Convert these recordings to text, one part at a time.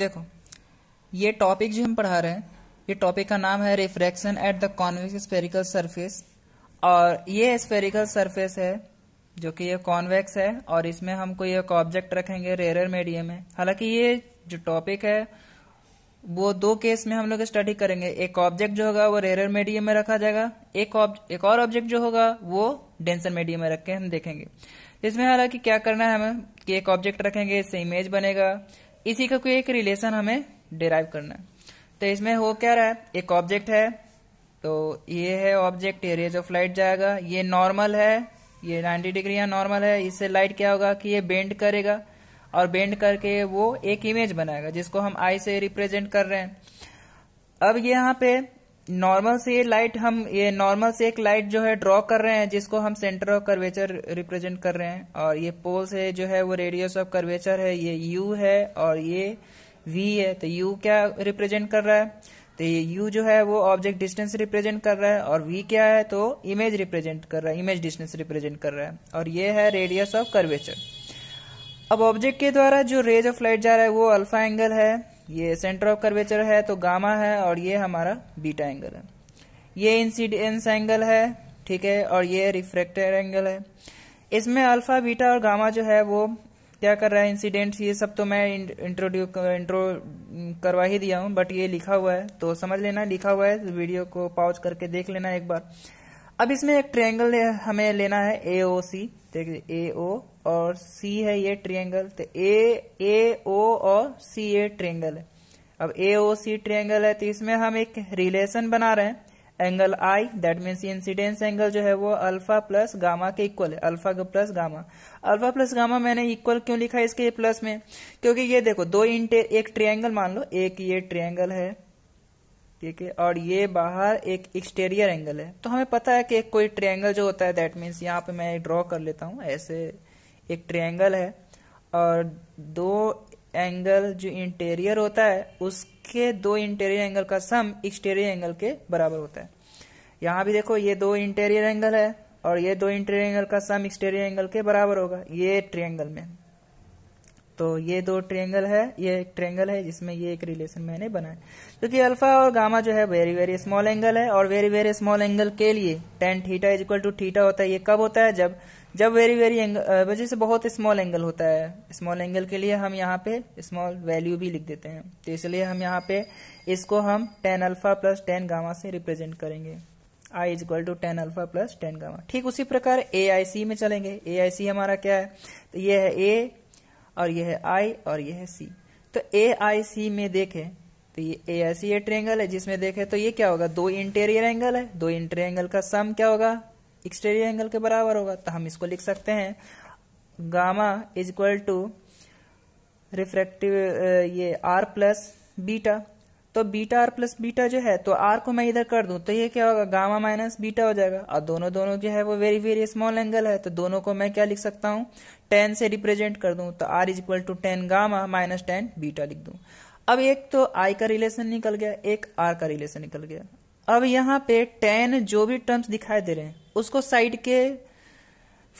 देखो ये टॉपिक जो हम पढ़ा रहे हैं ये टॉपिक का नाम है refraction at the convex spherical surface और ये स्पेरिकल सरफेस है जो कि ये कॉन्वेक्स है और इसमें हम कोई एक ऑब्जेक्ट रखेंगे रेयर मीडियम में हालांकि ये जो टॉपिक है वो दो केस में हम लोग स्टडी करेंगे एक ऑब्जेक्ट जो होगा वो रेयर मीडियम में रखा जाएगा एक एक और ऑब्जेक्ट जो होगा वो डेंसर मीडियम में रख के हम देखेंगे इसमें हालांकि क्या करना है हमें कि एक ऑब्जेक्ट रखेंगे इससे इमेज बनेगा इसी का कोई एक रिलेशन हमें डिराइव करना है तो इसमें हो क्या रहा है एक ऑब्जेक्ट है तो ये है ऑब्जेक्ट ये रेज ऑफ लाइट जाएगा ये नॉर्मल है ये 90 डिग्री यहाँ नॉर्मल है इससे लाइट क्या होगा कि ये बेंड करेगा और बेंड करके वो एक इमेज बनाएगा जिसको हम आई से रिप्रेजेंट कर रहे हैं अब यहाँ पे नॉर्मल से ये लाइट हम ये नॉर्मल से एक लाइट जो है ड्रॉ कर रहे हैं जिसको हम सेंटर ऑफ कर्वेचर रिप्रेजेंट कर रहे हैं और ये पोल से जो है वो रेडियस ऑफ कर्वेचर है ये यू है और ये वी है तो यू क्या रिप्रेजेंट कर रहा है तो ये यू जो है वो ऑब्जेक्ट डिस्टेंस रिप्रेजेंट कर रहा है और वी क्या है तो इमेज रिप्रेजेंट कर रहा है इमेज डिस्टेंस रिप्रेजेंट कर रहा है और ये है रेडियस ऑफ कर्वेचर अब ऑब्जेक्ट के द्वारा जो रेज ऑफ लाइट जा रहा है वो अल्फा एंगल है ये सेंटर ऑफ कर्वेचर है तो गामा है और ये हमारा बीटा एंगल है ये इंसिडेंस एंगल है ठीक है और ये रिफ्रेक्टेड एंगल है इसमें अल्फा बीटा और गामा जो है वो क्या कर रहा है इंसिडेंट ये सब तो मैं इंट्रोड्यू इंट्रो करवा ही दिया हूँ बट ये लिखा हुआ है तो समझ लेना लिखा हुआ है तो वीडियो को पॉज करके देख लेना एक बार अब इसमें एक ट्रायंगल हमें लेना है एओसी सी देखिए एओ और सी है ये ट्रिएंगल तो ए ए ओ और सी ए ट्रायंगल है अब ए ओ सी ट्रायंगल है तो इसमें हम एक रिलेशन बना रहे हैं angle I that means incidence angle जो है वो अल्फा प्लस गामा के इक्वल है अल्फा का plus gamma alpha plus gamma मैंने इक्वल क्यों लिखा है इसके प्लस में क्योंकि ये देखो दो इंटे एक ट्रायंगल मान लो एक ये ट्रायंगल है ठीक है और ये बाहर एक एक्सटेरियर एंगल है तो हमें पता है कि कोई ट्रायंगल जो होता है दैट मीन्स यहाँ पे मैं ड्रॉ कर लेता हूँ ऐसे एक ट्रायंगल है और दो एंगल जो इंटीरियर होता है उसके दो इंटीरियर एंगल का सम एक्सटीरियर एंगल के बराबर होता है यहाँ भी देखो ये दो इंटीरियर एंगल है और ये दो इंटीरियर एंगल का सम एक्सटीरियर एंगल के बराबर होगा ये ट्रायंगल में तो ये दो ट्रायंगल है ये एक ट्रायंगल है जिसमें ये एक रिलेशन मैंने बनाया क्योंकि तो अल्फा और गामा जो है वेरी वेरी स्मॉल एंगल है और वेरी वेरी स्मॉल एंगल के लिए tan theta is equal to theta होता है ये कब होता है जब जब वेरी वेरी एंगल वजह से बहुत स्मॉल एंगल होता है स्मॉल एंगल के लिए हम यहाँ पे स्मॉल वैल्यू भी लिख देते हैं तो इसलिए हम यहाँ पे इसको हम tan alpha plus tan gamma से रिप्रेजेंट करेंगे I is equal to tan alpha plus tan gamma ठीक उसी प्रकार ए आई सी में चलेंगे ए आई सी हमारा क्या है तो ये है ए और यह है आई और यह है सी तो ए आई सी में देखे तो ये ए आई सी ये ट्रेंगल है जिसमें देखे तो ये क्या होगा दो इंटेरियर एंगल है दो इंटेरियर एंगल का सम क्या होगा एक्सटेरियर एंगल के बराबर होगा तो हम इसको लिख सकते हैं gamma is equal to refractive ये आर प्लस बीटा तो बीटा आर प्लस बीटा जो है तो आर को मैं इधर कर दूं तो ये क्या होगा गामा माइनस बीटा हो जाएगा और दोनों दोनों जो है वो वेरी वेरी स्मॉल एंगल है तो दोनों को मैं क्या लिख सकता हूं टेन से रिप्रेजेंट कर दूं तो R is equal to tan gamma minus tan beta लिख दूं अब एक तो आई का रिलेशन निकल गया एक आर का रिलेशन निकल गया अब यहां पे टेन जो भी टर्म्स दिखाई दे रहे हैं उसको साइड के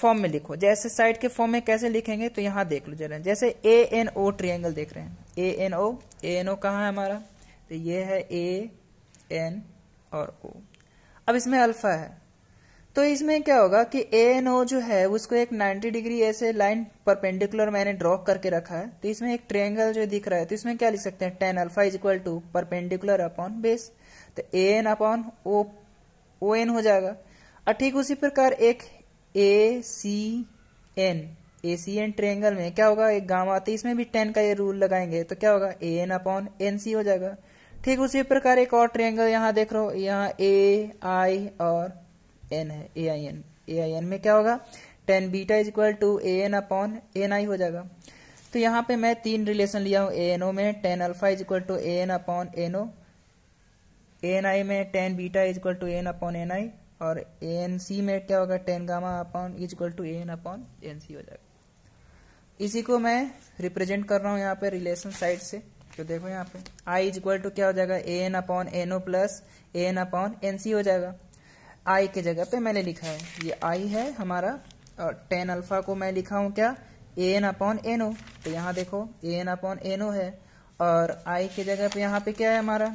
फॉर्म में लिखो जैसे साइड के फॉर्म में कैसे लिखेंगे तो यहां देख लो जरा जैसे ए एन ओ ट्रियंगल देख रहे हैं ए एन ओ ए एन ओ कहा है हमारा तो ये है ए एन और ओ अब इसमें अल्फा है तो इसमें क्या होगा कि ए एन ओ जो है उसको एक 90 डिग्री ऐसे लाइन परपेंडिकुलर मैंने ड्रॉ करके रखा है तो इसमें एक ट्रेंगल जो दिख रहा है तो इसमें क्या लिख सकते हैं tan alpha is equal to perpendicular upon base तो A N upon O O N हो जाएगा और ठीक उसी प्रकार एक A C N A C N triangle में क्या होगा एक गांव आते तो इसमें भी टेन का ये रूल लगाएंगे तो क्या होगा A N upon N C हो जाएगा ठीक उसी प्रकार एक और ट्रेंगल यहाँ देख रहे हो यहाँ ए आई और एन है ए I N A I N में क्या होगा tan beta is equal to A N upon N I हो जाएगा तो यहाँ पे मैं तीन रिलेशन लिया हूँ ए एन ओ में tan alpha is equal to A N upon N O N I में tan beta is equal to N upon N I और ए एन सी में क्या होगा tan gamma upon is equal to A N upon N C हो जाएगा इसी को मैं रिप्रेजेंट कर रहा हूँ यहाँ पे रिलेशन साइड से तो देखो यहाँ पे आई इज इक्वल टू क्या हो जाएगा A N upon N O plus A N upon N C हो जाएगा आई के जगह पे मैंने लिखा है ये आई है हमारा और टेन अल्फा को मैं लिखा हूं क्या A N upon N O तो यहाँ देखो A N upon N O है और आई के जगह पे यहाँ पे क्या है हमारा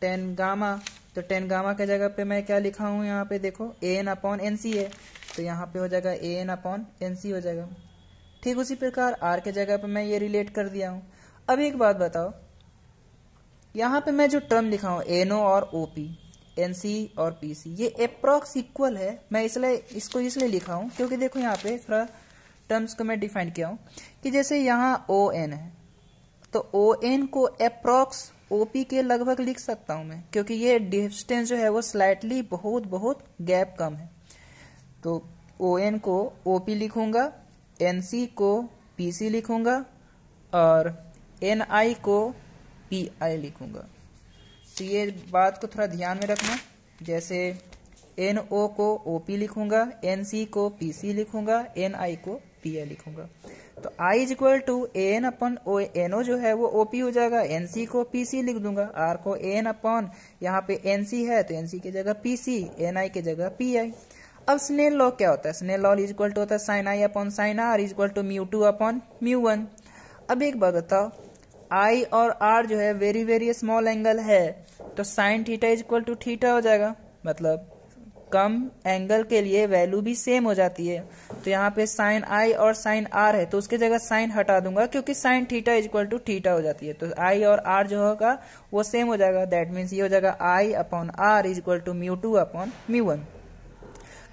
टेन गामा तो टेन गामा के जगह पे मैं क्या लिखा हूं यहाँ पे देखो A N upon N C है तो यहाँ पे हो जाएगा A N upon N C हो जाएगा ठीक उसी प्रकार आर के जगह पे मैं ये रिलेट कर दिया हूं अब एक बात बताओ यहाँ पे मैं जो टर्म लिखा हूं एनओ और ओपी एनसी और पीसी ये अप्रोक्स इक्वल है मैं इसलिए इसको इसलिए लिखा हूँ क्योंकि देखो यहाँ पे थोड़ा टर्म्स को मैं डिफाइन किया हूं कि जैसे यहाँ ओ एन है तो ओ एन को अप्रोक्स ओपी के लगभग लिख सकता हूं मैं क्योंकि ये डिस्टेंस जो है वो स्लाइटली बहुत बहुत गैप कम है तो ओ एन को ओपी लिखूंगा एन सी को पी सी लिखूंगा और एन आई को पी आई लिखूंगा तो ये बात को थोड़ा ध्यान में रखना जैसे एन ओ को ओ पी लिखूंगा एन सी को पी सी लिखूंगा एन आई को पी आई लिखूंगा तो I is equal to N upon O N O जो है वो ओ पी हो जाएगा एन सी को पी सी लिख दूंगा आर को एन अपन यहाँ पे एन सी है तो एन सी की जगह पी सी एन आई की जगह पी आई अब स्नेल लॉ क्या होता है Snell law is equal to होता है sine I upon sine R is equal to mu two upon mu one अब एक बात बताओ आई और आर जो है वेरी वेरी स्मॉल एंगल है तो sine theta is equal to theta हो जाएगा मतलब कम एंगल के लिए वैल्यू भी सेम हो जाती है तो यहाँ पे साइन आई और साइन आर है तो उसके जगह साइन हटा दूंगा क्योंकि sine theta is equal to theta हो जाती है तो आई और आर जो होगा वो सेम हो जाएगा दैट मीन्स ये हो जाएगा I upon R is equal to mu two upon mu one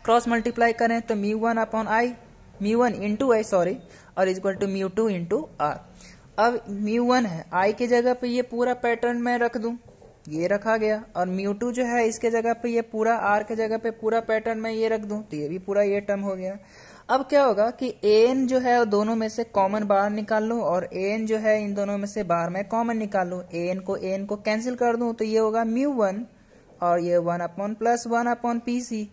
cross multiply करें तो mu one upon I mu one into I sorry और is equal to mu two into R अब mu one है I के जगह पे ये पूरा पैटर्न मैं रख दू ये रखा गया और म्यू टू जो है इसके जगह पे ये पूरा आर के जगह पे पूरा पैटर्न मैं ये रख दू तो ये भी पूरा ये टर्म हो गया अब क्या होगा कि एन जो है दोनों में से कॉमन बाहर निकाल लू और एन जो है इन दोनों में से बाहर मैं कॉमन निकाल लू एन को एन को कैंसिल कर दू तो ये होगा म्यू वन और ये one upon plus one upon P C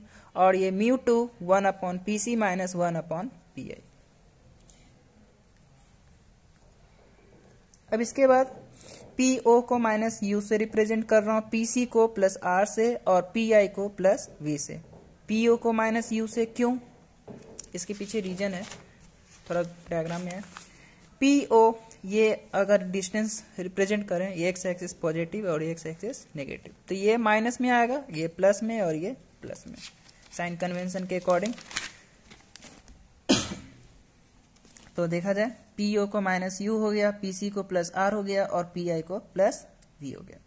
और ये mu two one upon P C minus one upon P I अब इसके बाद पी ओ को माइनस यू से रिप्रेजेंट कर रहा हूं पी सी को प्लस आर से और पी आई को प्लस वी से पी ओ को माइनस यू से क्यों इसके पीछे रीजन है थोड़ा डायग्राम में है पी ओ ये अगर डिस्टेंस रिप्रेजेंट करें ये एक्स एक्सिस पॉजिटिव और एक्स एक्सिस नेगेटिव तो ये माइनस में आएगा ये प्लस में और ये प्लस में साइन कन्वेंशन के अकॉर्डिंग तो देखा जाए पीओ को माइनस यू हो गया पीसी को प्लस आर हो गया और पीआई को प्लस वी हो गया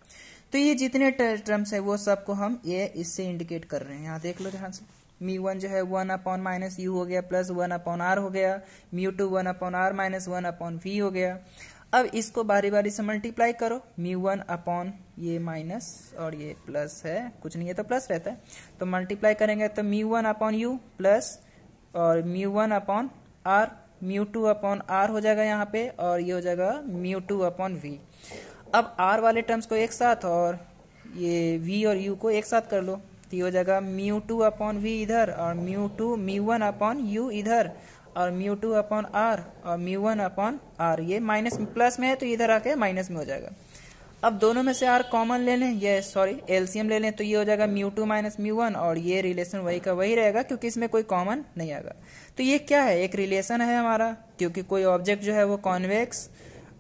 तो ये जितने टर्म्स है वो सबको हम ये इससे इंडिकेट कर रहे हैं यहां देख लो ध्यान से मी वन जो है वन अपॉन माइनस यू हो गया प्लस वन अपॉन आर हो गया mu two one upon R minus one upon V हो गया अब इसको बारी बारी से मल्टीप्लाई करो म्यू वन अपॉन ये माइनस और ये प्लस है कुछ नहीं है तो प्लस रहता है तो मल्टीप्लाई करेंगे तो mu one upon U plus और mu one upon R mu two upon R हो जाएगा यहाँ पे और ये हो जाएगा म्यू टू अपॉन वी अब आर वाले टर्म्स को एक साथ और ये वी और यू को एक साथ कर लो तो ये हो जाएगा म्यू टू अपॉन वी इधर और mu two mu one upon U इधर और म्यू टू अपॉन आर और म्यू वन अपॉन आर ये माइनस प्लस में है तो इधर आके माइनस में हो जाएगा अब दोनों में से आर कॉमन ले लें ये सॉरी एलसीएम ले लें तो ये हो जाएगा mu two minus mu one और ये रिलेशन वही का वही रहेगा क्योंकि इसमें कोई कॉमन नहीं आएगा तो ये क्या है एक रिलेशन है हमारा क्योंकि कोई ऑब्जेक्ट जो है वो कॉन्वेक्स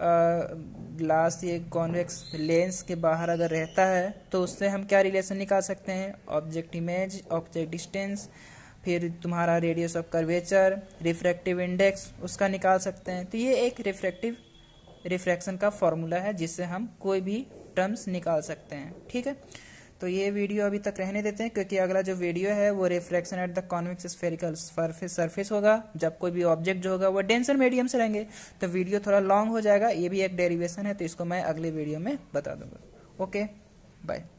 ग्लास ये कॉन्वेक्स लेंस के बाहर अगर रहता है तो उससे हम क्या रिलेशन निकाल सकते हैं ऑब्जेक्ट इमेज ऑब्जेक्ट डिस्टेंस फिर तुम्हारा radius of curvature refractive index उसका निकाल सकते हैं तो ये एक रिफ्रैक्टिव रिफ्रैक्शन का फॉर्मूला है जिससे हम कोई भी टर्म्स निकाल सकते हैं ठीक है तो ये वीडियो अभी तक रहने देते हैं क्योंकि अगला जो वीडियो है वो refraction at the convex spherical surface होगा जब कोई भी ऑब्जेक्ट जो होगा वो डेंसर मीडियम से रहेंगे तो वीडियो थोड़ा लॉन्ग हो जाएगा ये भी एक डेरिवेशन है तो इसको मैं अगले वीडियो में बता दूंगा ओके बाय